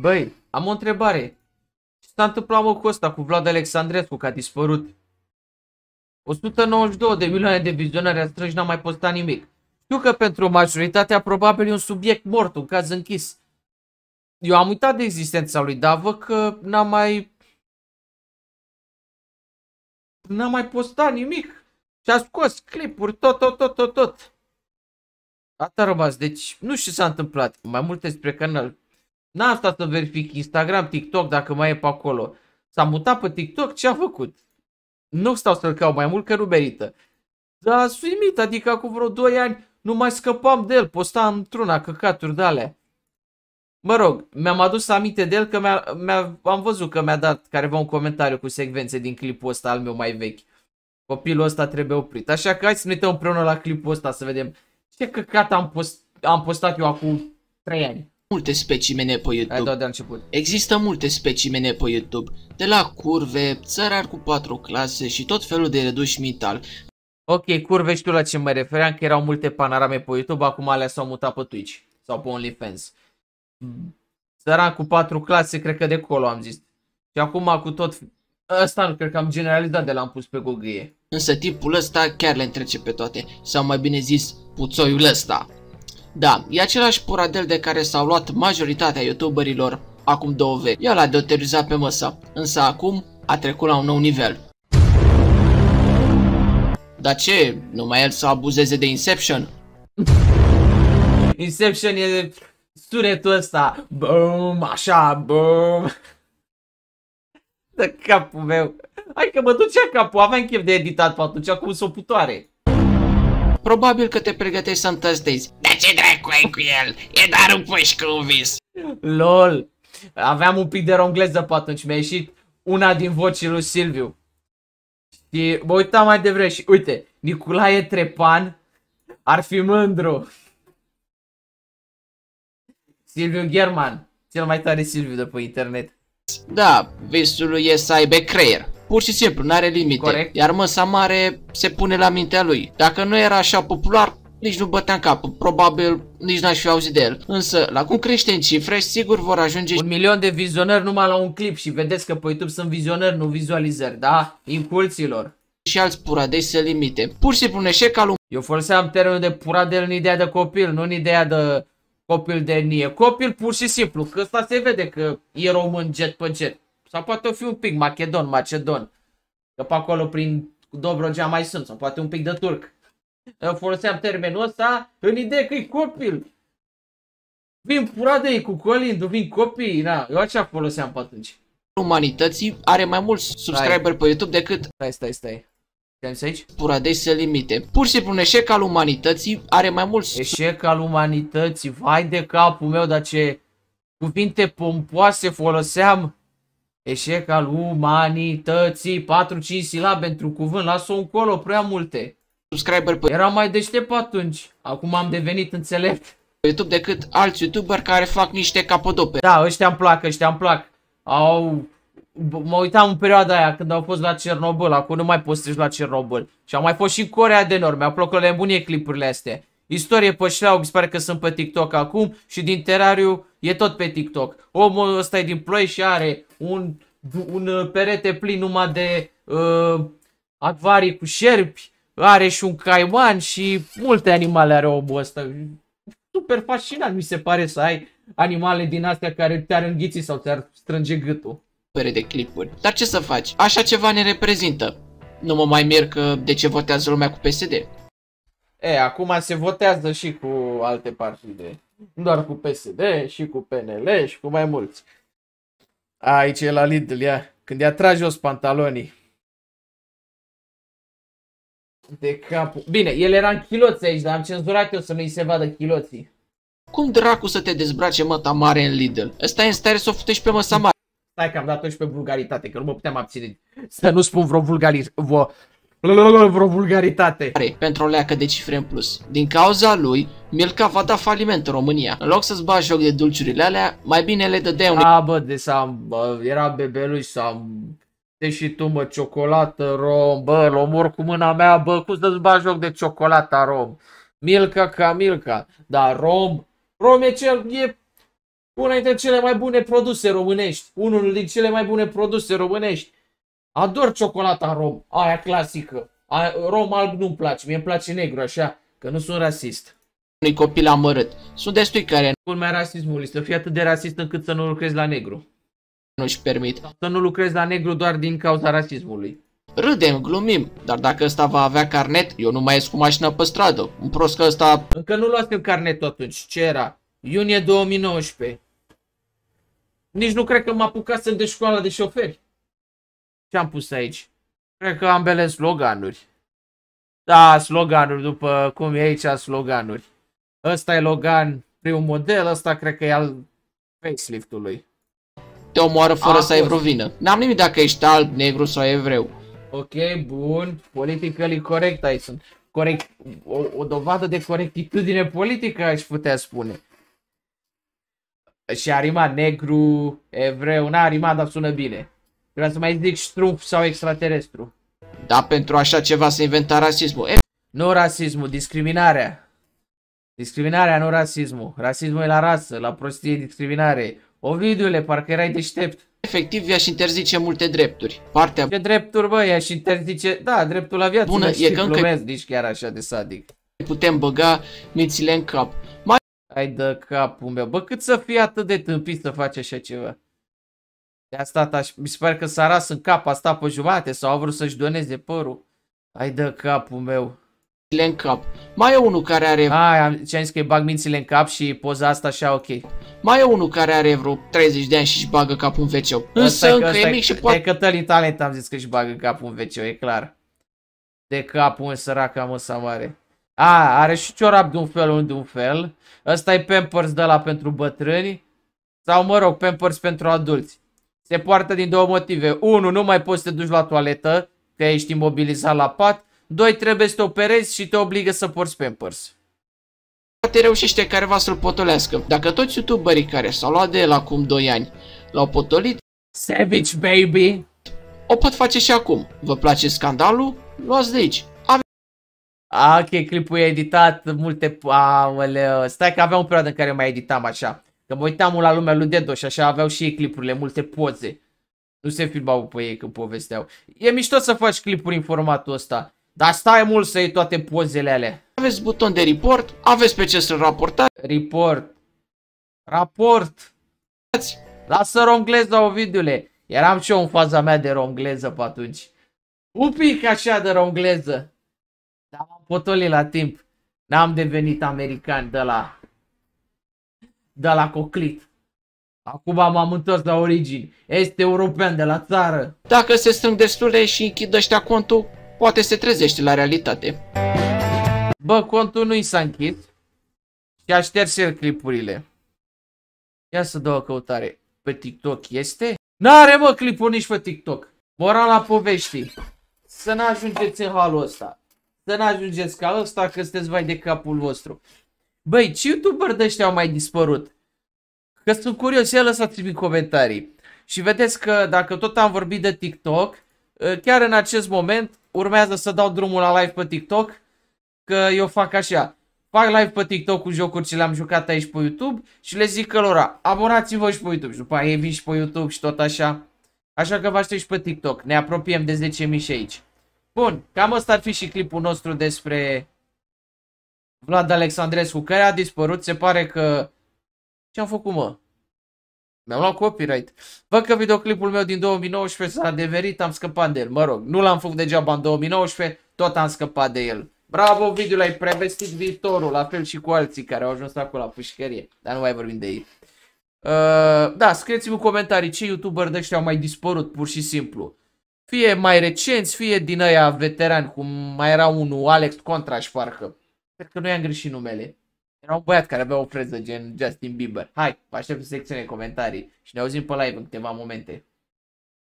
Băi, am o întrebare. Ce s-a întâmplat mă cu ăsta, cu Vlad Alexandrescu, că a dispărut? 192 de milioane de vizionare, a strâns n-a mai postat nimic. Știu că pentru majoritatea probabil e un subiect mort, un caz închis. Eu am uitat de existența lui, dar văd că n-a mai... N-a mai postat nimic. Și a scos clipuri, tot, tot, tot, tot, tot. Atâta rămas, deci nu știu ce s-a întâmplat. Mai multe spre canal. N-am stat să verific Instagram, TikTok, dacă mai e pe acolo. S-a mutat pe TikTok, ce a făcut? Nu stau să-l caut mai mult că merită. Dar suimit, adică acum vreo 2 ani nu mai scăpam de el, postam într-una căcaturi de alea. Mă rog, mi-am adus aminte de el că mi-a, mi-a, am văzut că mi-a dat careva un comentariu cu secvențe din clipul ăsta al meu mai vechi. Copilul ăsta trebuie oprit. Așa că hai să ne uităm împreună la clipul ăsta să vedem ce căcat am, post- am postat eu acum 3 ani multe specimene pe YouTube. Da, de început. Există multe specimene pe YouTube, de la curve, țărari cu patru clase și tot felul de reduși mital. Ok, curve știu la ce mă refeream, că erau multe panorame pe YouTube, acum alea s-au mutat pe Twitch sau pe OnlyFans. Țăran cu patru clase, cred că de acolo am zis. Și acum cu tot... Ăsta nu cred că am generalizat de l-am pus pe Google. Însă tipul ăsta chiar le întrece pe toate, sau mai bine zis, puțoiul ăsta. Da, e același puradel de care s-au luat majoritatea youtuberilor acum două vechi. El a deuterizat pe măsă, însă acum a trecut la un nou nivel. Dar ce? Numai el să abuzeze de Inception? Inception e sunetul ăsta. Boom, așa, boom. De capul meu. Hai că mă ducea capul, aveam chef de editat pe atunci, acum sunt o putoare. Probabil că te pregătești să-mi tăstezi. Dar ce dracu ai cu el? E doar un puș un vis. LOL. Aveam un pic de rongleză pe atunci. Mi-a ieșit una din vocii lui Silviu. Și mă uitam mai devreme și uite, Nicolae Trepan ar fi mândru. Silviu German, cel mai tare Silviu de pe internet. Da, visul lui e să aibă creier. Pur și simplu, n-are limite. Corect. Iar măsa mare se pune la mintea lui. Dacă nu era așa popular, nici nu băteam cap, probabil nici n-aș fi auzit de el. Însă, la cum crește în cifre, sigur vor ajunge... Un milion de vizionări numai la un clip și vedeți că pe YouTube sunt vizionări, nu vizualizări, da? Impulsilor. Și alți puradei se limite. Pur și simplu un eșec al Eu foloseam termenul de puradel în ideea de copil, nu în ideea de copil de nie. Copil pur și simplu, că asta se vede că e român jet pe jet. Sau poate o fi un pic macedon, macedon. Că pe acolo prin Dobrogea mai sunt, sau poate un pic de turc. Eu foloseam termenul ăsta în idee că e copil. Vin furat de ei cu colindu, vin copii, na, eu așa foloseam pe atunci. Umanității are mai mulți subscriberi pe YouTube decât... Stai, stai, stai. Ce să aici? Puradei se limite. Pur și simplu un eșec al umanității are mai mult Eșec al umanității, vai de capul meu, dar ce cuvinte pompoase foloseam. Eșec al umanității, 4-5 silabe pentru cuvânt, las-o încolo, prea multe. Subscriber pe Era mai deștept atunci, acum am devenit înțelept. YouTube decât alți YouTuber care fac niște capodope. Da, ăștia îmi plac, ăștia îmi plac. Au... Mă uitam în perioada aia când au fost la Cernobâl, acum nu mai postez la Cernobâl. Și au mai fost și în Corea de Nord, mi-au plăcut le clipurile astea. Istorie pe șleau, pare că sunt pe TikTok acum și din Terariu e tot pe TikTok. Omul ăsta e din ploi și are un, un uh, perete plin numai de uh, acvarii cu șerpi, are și un caiman și multe animale are omul ăsta. Super fascinant mi se pare să ai animale din astea care te-ar înghiți sau te-ar strânge gâtul. de clipuri. Dar ce să faci? Așa ceva ne reprezintă. Nu mă mai mir că de ce votează lumea cu PSD. E, acum se votează și cu alte partide. Nu doar cu PSD, și cu PNL, și cu mai mulți. Aici e la Lidl, ia. Când i-a trage jos pantalonii. De capul. Bine, el era în chiloți aici, dar am cenzurat eu să nu-i se vadă chiloții. Cum dracu să te dezbrace măta mare în Lidl? Ăsta e în stare să o futești pe măsa mare. Stai că am dat-o și pe vulgaritate, că nu mă puteam abține să nu spun vreo vulgaritate. Vo vreo vulgaritate. Pentru o leacă de cifre în plus. Din cauza lui, Milka va da faliment în România. În loc să-ți bagi joc de dulciurile alea, mai bine le dădea unui... A, bă, de sa, bă, era bebeluș, s deși Te și tu, mă, ciocolată, rom, bă, l omor cu mâna mea, bă, cum să-ți bagi joc de ciocolata, rom? Milka ca Milka, dar rom... Rom e cel... e una dintre cele mai bune produse românești. Unul din cele mai bune produse românești. Ador ciocolata rom, aia clasică. A, rom alb nu-mi place, mie îmi place negru, așa, că nu sunt rasist. Unui copil amărât. Sunt destui care... mai rasismul să fii atât de rasist încât să nu lucrezi la negru. Nu-și permit. Să nu lucrezi la negru doar din cauza rasismului. Râdem, glumim, dar dacă ăsta va avea carnet, eu nu mai ies cu mașina pe stradă. Un prost că ăsta... Încă nu luasem carnet atunci, ce era? Iunie 2019. Nici nu cred că m-a apucat să de școala de șoferi. Ce am pus aici? Cred că ambele sloganuri. Da, sloganuri, după cum e aici, sloganuri. Ăsta e Logan, primul model, ăsta cred că e al faceliftului Te omoară fără A, să ai vreo vină. N-am nimic dacă ești alb, negru sau evreu. Ok, bun. Politically corect aici sunt. Corect. O, o dovadă de corectitudine politică aș putea spune. Și a rimat negru, evreu, n-a rimat, dar sună bine. Vreau să mai zic strump sau extraterestru. Da, pentru așa ceva se inventa rasismul. E... Nu rasismul, discriminarea. Discriminarea, nu rasismul. Rasismul e la rasă, la prostie, discriminare. Ovidiule, parcă erai deștept. Efectiv, i-aș interzice multe drepturi. Partea... Ce drepturi, bă, i-aș interzice... Da, dreptul la viață. Bună, e că încă... nici chiar așa de sadic. Putem băga mințile în cap. Mai... Hai de capul meu. Bă, cât să fii atât de tâmpit să faci așa ceva? De asta aș... mi se pare că s-a ras în cap, a stat pe jumate sau a vrut să-și doneze părul. Ai de capul meu. În cap. Mai e unul care are... Ai, am, ce-am zis că îi bag mințile în cap și poza asta așa, ok. Mai e unul care are vreo 30 de ani și își bagă capul în wc Însă încă e mic și poate... De Cătălin Talent am zis că își bagă capul în wc e clar. De capul în am măsa mare. A, are și ciorap de un fel, unul de un fel. Ăsta e Pampers de la pentru bătrâni. Sau mă rog, Pampers pentru adulți. Se poartă din două motive. unu, Nu mai poți să te duci la toaletă, că ești imobilizat la pat. doi, Trebuie să te operezi și te obligă să porți Pampers. Poate reușește careva să-l potolească. Dacă toți youtuberii care s-au luat de el acum 2 ani l-au potolit... Savage baby! O pot face și acum. Vă place scandalul? Luați de aici. Ave ah, ok, clipul e editat, multe... Aoleu, stai că aveam o perioadă în care mai editam așa. Că mă uitam la lumea lui Dedo și așa aveau și ei clipurile, multe poze. Nu se filmau pe ei când povesteau. E mișto să faci clipuri în formatul ăsta. Dar stai mult să iei toate pozele alea. Aveți buton de report, aveți pe ce să raportați. Report. Raport. Lasă romgleza, Ovidiule. Eram și eu în faza mea de romgleză pe atunci. Un pic așa de romgleză. Dar am potolit la timp. N-am devenit american de la de la Coclit. Acum m-am întors la origini. Este european de la țară. Dacă se strâng destule și închid ăștia contul, poate se trezește la realitate. Bă, contul nu i s-a închis. Și a șters el clipurile. Ia să dau o căutare. Pe TikTok este? N-are mă clipul nici pe TikTok. Morala poveștii. Să n-ajungeți în halul ăsta. Să n-ajungeți ca ăsta că sunteți vai de capul vostru. Băi, ce youtuber de ăștia au mai dispărut? Că sunt curios, ia lăsați-mi în comentarii. Și vedeți că dacă tot am vorbit de TikTok, ă, chiar în acest moment urmează să dau drumul la live pe TikTok, că eu fac așa. Fac live pe TikTok cu jocuri ce le-am jucat aici pe YouTube și le zic călora, abonați-vă și pe YouTube. Și după aia vin și pe YouTube și tot așa. Așa că vă aștept și pe TikTok. Ne apropiem de 10.000 și aici. Bun, cam asta ar fi și clipul nostru despre Vlad Alexandrescu, care a dispărut, se pare că... Ce-am făcut, mă? Mi-am luat copyright. Văd că videoclipul meu din 2019 s-a adeverit, am scăpat de el. Mă rog, nu l-am făcut degeaba în 2019, tot am scăpat de el. Bravo, video, l-ai prevestit viitorul, la fel și cu alții care au ajuns acolo la pușcărie. Dar nu mai vorbim de ei. Uh, da, scrieți-mi în comentarii ce youtuber de ăștia au mai dispărut, pur și simplu. Fie mai recenți, fie din aia veterani, cum mai era unul, Alex Contraș, parcă. Cred că noi am greșit numele. Era un băiat care avea o freză gen Justin Bieber. Hai, vă aștept în secțiune comentarii și ne auzim pe live în câteva momente.